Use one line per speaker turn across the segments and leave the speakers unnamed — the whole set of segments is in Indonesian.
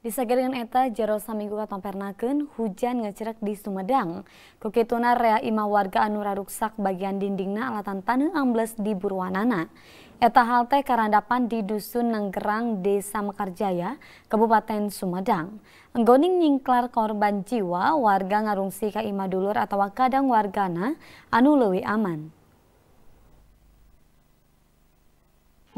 Disagiringan eta jero saminggu katompernakeun hujan ngecerek di Sumedang. Kukituna rea ima warga anu raruksak bagian dindingna alatan taneuh ambles di Buruanana. Eta hal teh karandapan di Dusun Nanggerang, Desa Mekarjaya, Kabupaten Sumedang. Enggoning nyingklar korban jiwa, warga ngarungsi ka ima dulur atau kadang wargana anu leuwih aman.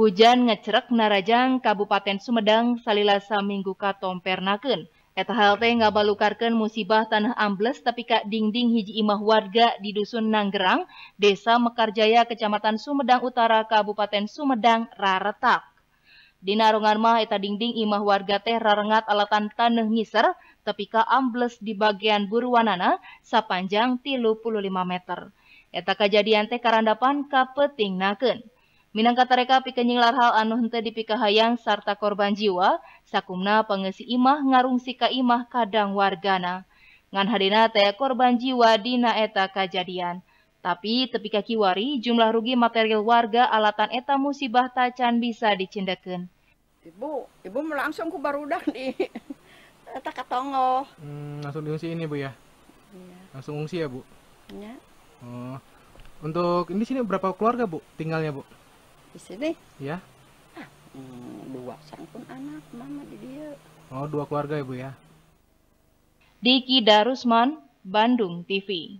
Hujan ngecerek Narajang Kabupaten Sumedang salilasa minggu Katomper pernaken. Eta halte teh musibah tanah ambles tapi kak dingding hiji imah warga di dusun Nanggerang, Desa Mekarjaya, Kecamatan Sumedang Utara, Kabupaten Sumedang, raretak. Di narungan mah eta dingding imah warga teh rarengat alatan tanah ngiser tapi kak ambles di bagian buruanana sepanjang 35 meter. Eta kejadian teh karandapan naken. Minangkatareka pikenying larhal anu hente dipikahayang sarta korban jiwa, sakumna pengesi imah ngarung ka imah kadang wargana. Ngan hadina teh korban jiwa dina eta kajadian. Tapi tepika kiwari jumlah rugi material warga alatan eta musibah tacan bisa dicindeken. Ibu, ibu langsung ku barudak di eta katongo.
Hmm, langsung diungsi ini bu ya? Iya.
Langsung ungsi ya bu? Iya. Oh, untuk ini sini berapa keluarga bu tinggalnya bu?
di sini ya hmm, dua sangkun anak mama di dia
oh dua keluarga ya bu ya Diki Darusman Bandung TV